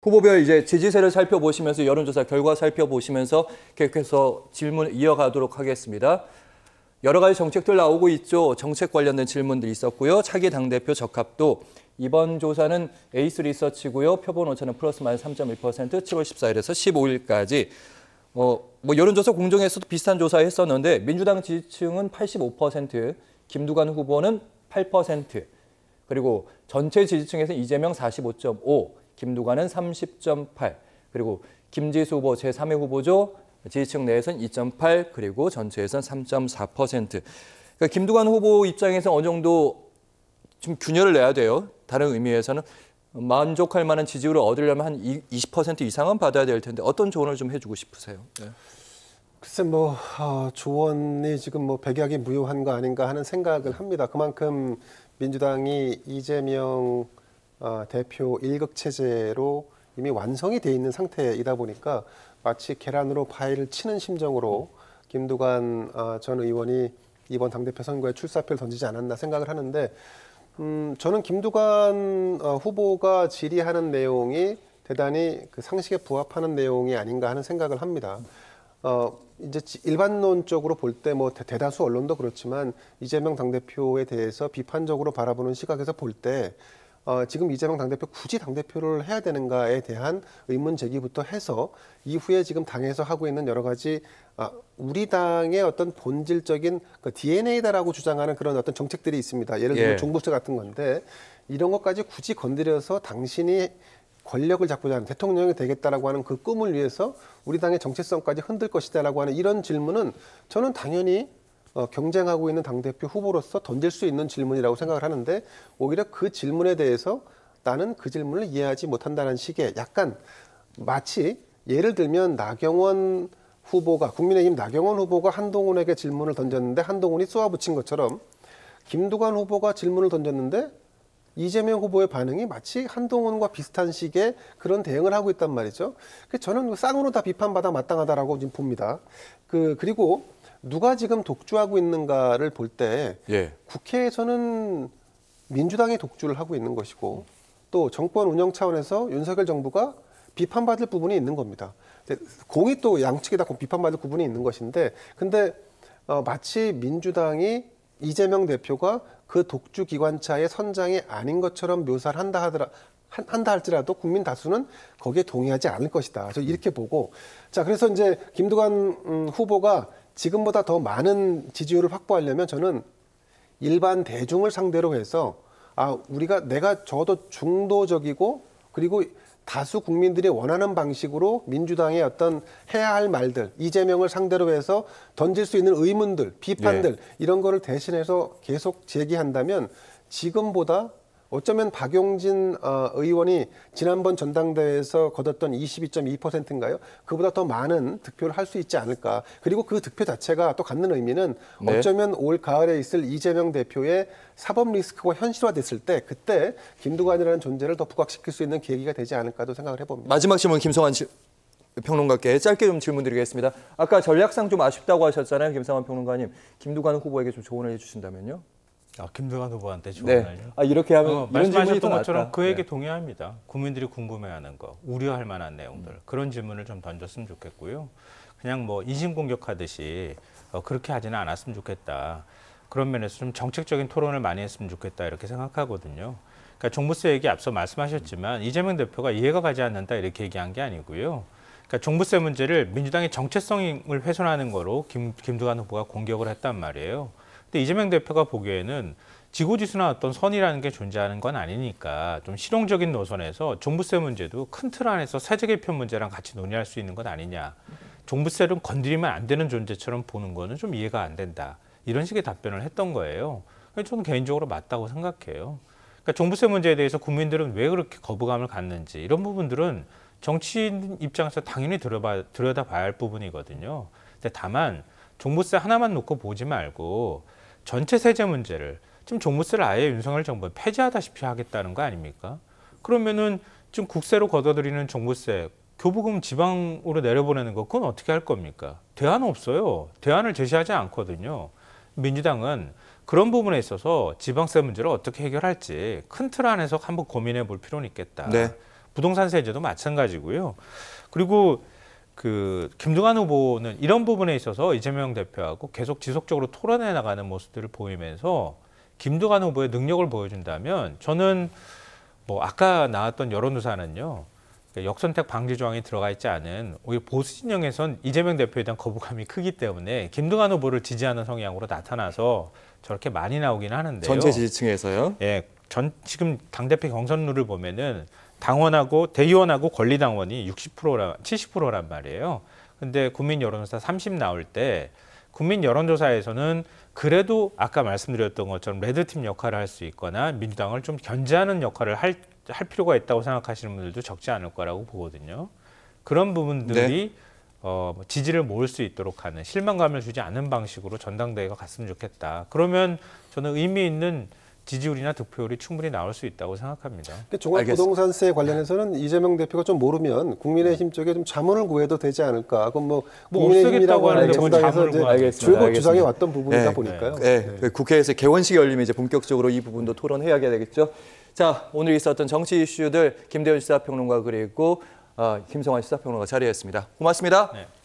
후보별 이제 지지세를 살펴보시면서 여론조사 결과 살펴보시면서 계속해서 질문 이어가도록 하겠습니다. 여러 가지 정책들 나오고 있죠. 정책 관련된 질문들이 있었고요. 차기 당대표 적합도 이번 조사는 에이스 리서치고요. 표본 오차는 플러스 마이너스 3.1% 7월 14일에서 15일까지 어, 뭐 여론조사 공정에서도 비슷한 조사 했었는데 민주당 지지층은 85%, 김두관 후보는 8%, 그리고 전체 지지층에서 이재명 45.5, 김두관은 30.8, 그리고 김지수 후보 제3의 후보죠. 지지층 내에서는 2.8, 그리고 전체에서는 3.4%. 그러니까 김두관 후보 입장에서 어느 정도 좀 균열을 내야 돼요. 다른 의미에서는 만족할 만한 지지율을 얻으려면 한 20% 이상은 받아야 될 텐데 어떤 조언을 좀 해주고 싶으세요? 네. 글쎄 뭐 어, 조언이 지금 뭐 백약이 무효한 거 아닌가 하는 생각을 합니다. 그만큼 민주당이 이재명 아, 대표 일극 체제로 이미 완성이 돼 있는 상태이다 보니까 마치 계란으로 파일를 치는 심정으로 김두관 아, 전 의원이 이번 당대표 선거에 출사표를 던지지 않았나 생각을 하는데 음, 저는 김두관 어, 후보가 질의하는 내용이 대단히 그 상식에 부합하는 내용이 아닌가 하는 생각을 합니다. 어, 이제 일반론적으로 볼 때 뭐 대다수 언론도 그렇지만 이재명 당대표에 대해서 비판적으로 바라보는 시각에서 볼때 어, 지금 이재명 당대표 굳이 당대표를 해야 되는가에 대한 의문 제기부터 해서 이후에 지금 당에서 하고 있는 여러 가지 아, 우리 당의 어떤 본질적인 그 DNA다라고 주장하는 그런 어떤 정책들이 있습니다. 예를 들면 예. 종부세 같은 건데 이런 것까지 굳이 건드려서 당신이 권력을 잡고자 하는 대통령이 되겠다라고 하는 그 꿈을 위해서 우리 당의 정체성까지 흔들 것이다라고 하는 이런 질문은 저는 당연히 어, 경쟁하고 있는 당대표 후보로서 던질 수 있는 질문이라고 생각을 하는데 오히려 그 질문에 대해서 나는 그 질문을 이해하지 못한다는 식의 약간 마치 예를 들면 나경원 후보가 국민의힘 나경원 후보가 한동훈에게 질문을 던졌는데 한동훈이 쏘아붙인 것처럼 김두관 후보가 질문을 던졌는데 이재명 후보의 반응이 마치 한동훈과 비슷한 식의 그런 대응을 하고 있단 말이죠. 그 저는 쌍으로 다 비판받아 마땅하다라고 지금 봅니다. 그 그리고 누가 지금 독주하고 있는가를 볼때 예. 국회에서는 민주당이 독주를 하고 있는 것이고 또 정권 운영 차원에서 윤석열 정부가 비판받을 부분이 있는 겁니다. 공이 또 양측에 다 비판받을 부분이 있는 것인데 근데 어, 마치 민주당이 이재명 대표가 그 독주 기관차의 선장이 아닌 것처럼 묘사를 한다 하더라 한다 할지라도 국민 다수는 거기에 동의하지 않을 것이다. 저 이렇게 보고 자 그래서 이제 김두관 음, 후보가 지금보다 더 많은 지지율을 확보하려면 저는 일반 대중을 상대로 해서 아 우리가 내가 저도 중도적이고 그리고 다수 국민들이 원하는 방식으로 민주당의 어떤 해야 할 말들 이재명을 상대로 해서 던질 수 있는 의문들 비판들 네. 이런 거를 대신해서 계속 제기한다면 지금보다 어쩌면 박용진 어, 의원이 지난번 전당대회에서 거뒀던 22.2%인가요? 그보다 더 많은 득표를 할 수 있지 않을까. 그리고 그 득표 자체가 또 갖는 의미는 네. 어쩌면 올 가을에 있을 이재명 대표의 사법 리스크가 현실화됐을 때 그때 김두관이라는 존재를 더 부각시킬 수 있는 계기가 되지 않을까도 생각을 해봅니다. 마지막 질문 김성환 씨. 평론가께 짧게 좀 질문드리겠습니다. 아까 전략상 좀 아쉽다고 하셨잖아요, 김상환 평론가님. 김두관 후보에게 좀 조언을 해주신다면요. 아, 김두관 후보한테 조언을요? 네. 아, 이렇게 하면 어, 말씀하셨던 것처럼 낫다. 그 그에게 네. 동의합니다. 국민들이 궁금해하는 거, 우려할 만한 내용들 음. 그런 질문을 좀 던졌으면 좋겠고요. 그냥 뭐 인신 공격하듯이 어, 그렇게 하지는 않았으면 좋겠다. 그런 면에서 좀 정책적인 토론을 많이 했으면 좋겠다 이렇게 생각하거든요. 그러니까 종부세 얘기 앞서 말씀하셨지만 이재명 대표가 이해가 가지 않는다 이렇게 얘기한 게 아니고요. 그러니까 종부세 문제를 민주당의 정체성을 훼손하는 거로 김, 김두관 후보가 공격을 했단 말이에요. 근데 이재명 대표가 보기에는 지구지수나 어떤 선이라는 게 존재하는 건 아니니까 좀 실용적인 노선에서 종부세 문제도 큰 틀 안에서 세제 개편 문제랑 같이 논의할 수 있는 건 아니냐. 종부세를 건드리면 안 되는 존재처럼 보는 거는 좀 이해가 안 된다. 이런 식의 답변을 했던 거예요. 저는 개인적으로 맞다고 생각해요. 그러니까 종부세 문제에 대해서 국민들은 왜 그렇게 거부감을 갖는지 이런 부분들은 정치인 입장에서 당연히 들여봐, 들여다봐야 할 부분이거든요. 근데 다만 종부세 하나만 놓고 보지 말고 전체 세제 문제를 지금 종부세를 아예 윤석열 정부에 폐지하다시피 하겠다는 거 아닙니까? 그러면은 지금 국세로 걷어들이는 종부세 교부금 지방으로 내려보내는 거 그건 어떻게 할 겁니까? 대안 없어요. 대안을 제시하지 않거든요. 민주당은 그런 부분에 있어서 지방세 문제를 어떻게 해결할지 큰 틀 안에서 한번 고민해 볼 필요는 있겠다. 네. 부동산 세제도 마찬가지고요. 그리고 그 김두관 후보는 이런 부분에 있어서 이재명 대표하고 계속 지속적으로 토론해 나가는 모습들을 보이면서 김두관 후보의 능력을 보여준다면 저는 뭐 아까 나왔던 여론조사는요 그러니까 역선택 방지 조항이 들어가 있지 않은 오히려 보수 진영에선 이재명 대표에 대한 거부감이 크기 때문에 김두관 후보를 지지하는 성향으로 나타나서 저렇게 많이 나오긴 하는데요. 전체 지지층에서요? 예, 전 지금 당 대표 경선률을 보면은 당원하고 대의원하고 권리당원이 60%라 70%란 말이에요. 근데 국민 여론조사 30 나올 때 국민 여론조사에서는 그래도 아까 말씀드렸던 것처럼 레드팀 역할을 할 수 있거나 민주당을 좀 견제하는 역할을 할, 할 필요가 있다고 생각하시는 분들도 적지 않을 거라고 보거든요. 그런 부분들이 네. 어, 뭐 지지를 모을 수 있도록 하는 실망감을 주지 않은 방식으로 전당대회가 갔으면 좋겠다. 그러면 저는 의미 있는 지지율이나 득표율이 충분히 나올 수 있다고 생각합니다. 종합부동산세 관련해서는 이재명 대표가 좀 모르면 국민의힘 쪽에 좀 자문을 구해도 되지 않을까. 그건 뭐, 뭐 국민의힘이라고 하는 정당에서 이제 알겠습니다. 줄곧 주장해 왔던 부분이다 네, 보니까요. 네, 네. 네. 국회에서 개원식이 열리면 이제 본격적으로 이 부분도 토론해야 되겠죠. 자, 오늘 있었던 정치 이슈들 김대현 시사평론가 그리고 어, 김성환 시사평론가 자리했습니다. 고맙습니다. 네.